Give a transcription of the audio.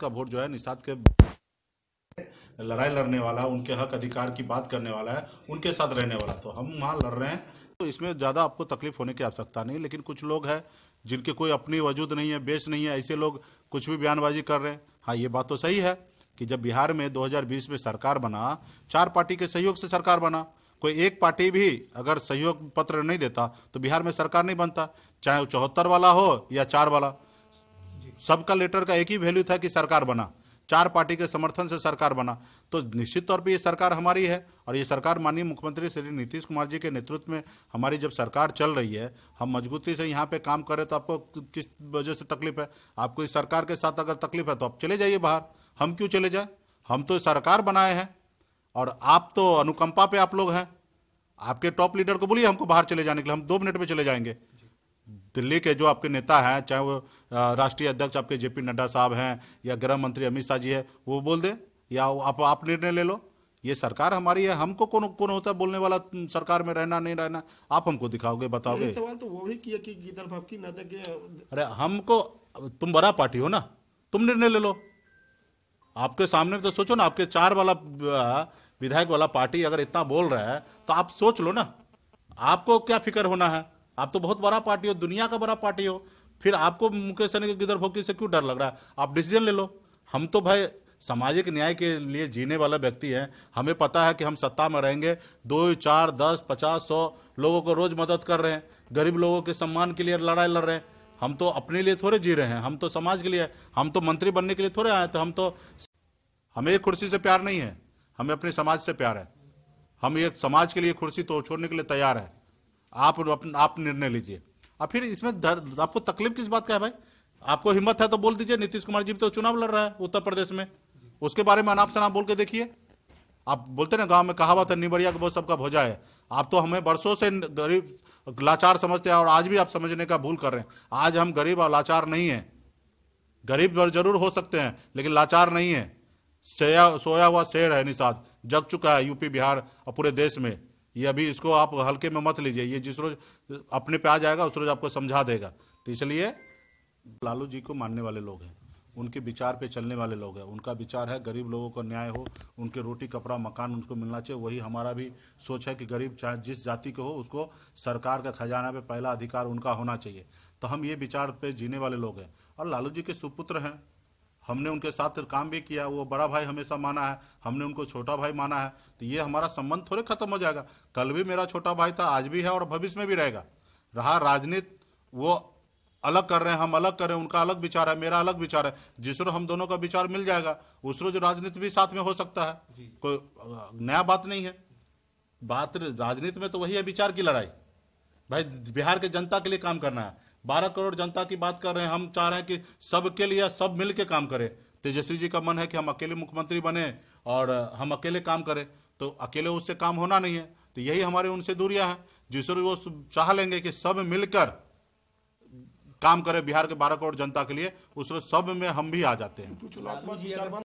का वोट जो है निषाद के लड़ाई लड़ने वाला उनके हक अधिकार की बात करने वाला है उनके साथ रहने वाला तो हम वहाँ लड़ रहे हैं तो इसमें ज़्यादा आपको तकलीफ होने की आवश्यकता नहीं लेकिन कुछ लोग हैं जिनके कोई अपनी वजूद नहीं है बेच नहीं है ऐसे लोग कुछ भी बयानबाजी कर रहे हैं हाँ ये बात तो सही है कि जब बिहार में 2020 में सरकार बना चार पार्टी के सहयोग से सरकार बना कोई एक पार्टी भी अगर सहयोग पत्र नहीं देता तो बिहार में सरकार नहीं बनता चाहे चौहत्तर वाला हो या चार वाला सबका लेटर का एक ही वैल्यू था कि सरकार बना चार पार्टी के समर्थन से सरकार बना तो निश्चित तौर पे ये सरकार हमारी है और ये सरकार माननीय मुख्यमंत्री श्री नीतीश कुमार जी के नेतृत्व में हमारी जब सरकार चल रही है हम मजबूती से यहाँ पे काम करें तो आपको किस वजह से तकलीफ है आपको इस सरकार के साथ अगर तकलीफ है तो आप चले जाइए बाहर हम क्यों चले जाए हम तो सरकार बनाए हैं और आप तो अनुकंपा पे आप लोग हैं आपके टॉप लीडर को बोलिए हमको बाहर चले जाने के लिए हम दो मिनट में चले जाएंगे दिल्ली के जो आपके नेता हैं चाहे वो राष्ट्रीय अध्यक्ष आपके जेपी नड्डा साहब हैं या गृह मंत्री अमित शाह जी है वो बोल दे या आप आप निर्णय ले लो ये सरकार हमारी है हमको कौन कौन होता है बोलने वाला सरकार में रहना नहीं रहना आप हमको दिखाओगे बताओगे सवाल तो वो भी किया कि गीदर भाव की अरे हमको तुम बड़ा पार्टी हो ना तुम निर्णय ले लो आपके सामने तो सोचो ना आपके चार वाला विधायक वाला पार्टी अगर इतना बोल रहा है तो आप सोच लो ना आपको क्या फिक्र होना है आप तो बहुत बड़ा पार्टी हो दुनिया का बड़ा पार्टी हो फिर आपको मुकेश सहनी के गिदर भोकी से क्यों डर लग रहा है आप डिसीजन ले लो हम तो भाई सामाजिक न्याय के लिए जीने वाला व्यक्ति हैं हमें पता है कि हम सत्ता में रहेंगे दो चार दस पचास सौ लोगों को रोज मदद कर रहे हैं गरीब लोगों के सम्मान के लिए लड़ाई लड़ रहे हैं हम तो अपने लिए थोड़े जी रहे हैं हम तो समाज के लिए हम तो मंत्री बनने के लिए थोड़े आए तो हम तो हमें एक कुर्सी से प्यार नहीं है हमें अपने समाज से प्यार है हम एक समाज के लिए कुर्सी तो छोड़ने के लिए तैयार है आप आप निर्णय लीजिए अब फिर इसमें दर, आपको तकलीफ किस बात का है भाई आपको हिम्मत है तो बोल दीजिए नीतीश कुमार जी भी तो चुनाव लड़ रहा है उत्तर प्रदेश में उसके बारे में अनाप शनाप बोल के देखिए आप बोलते ना गांव में कहावत है निबड़िया बहुत सबका भोजा है आप तो हमें बरसों से गरीब लाचार समझते हैं और आज भी आप समझने का भूल कर रहे हैं आज हम गरीब और लाचार नहीं है गरीब जरूर हो सकते हैं लेकिन लाचार नहीं है सोया हुआ शेर है निषाद जग चुका है यूपी बिहार और पूरे देश में ये अभी इसको आप हल्के में मत लीजिए ये जिस रोज अपने पे आ जाएगा उस रोज आपको समझा देगा तो इसलिए लालू जी को मानने वाले लोग हैं उनके विचार पे चलने वाले लोग हैं उनका विचार है गरीब लोगों को न्याय हो उनके रोटी कपड़ा मकान उनको मिलना चाहिए वही हमारा भी सोच है कि गरीब चाहे जिस जाति के हो उसको सरकार का खजाना पे पहला अधिकार उनका होना चाहिए तो हम ये विचार पे जीने वाले लोग हैं और लालू जी के सुपुत्र हैं हमने उनके साथ फिर काम भी किया वो बड़ा भाई हमेशा माना है हमने उनको छोटा भाई माना है तो ये हमारा संबंध थोड़े खत्म हो जाएगा कल भी मेरा छोटा भाई था आज भी है और भविष्य में भी रहेगा रहा राजनीति वो अलग कर रहे हैं हम अलग कर रहे हैं उनका अलग विचार है मेरा अलग विचार है जिस हम दोनों का विचार मिल जाएगा उस रोज राजनीति भी साथ में हो सकता है कोई नया बात नहीं है बात राजनीति में तो वही है विचार की लड़ाई भाई बिहार के जनता के लिए काम करना है बारह करोड़ जनता की बात कर रहे हैं हम चाह रहे हैं कि सबके लिए सब मिल के काम करें तेजस्वी जी का मन है कि हम अकेले मुख्यमंत्री बने और हम अकेले काम करें तो अकेले उससे काम होना नहीं है तो यही हमारे उनसे दूरियां हैं जिस वो चाह लेंगे कि सब मिलकर काम करें बिहार के बारह करोड़ जनता के लिए उसमें सब में हम भी आ जाते हैं तो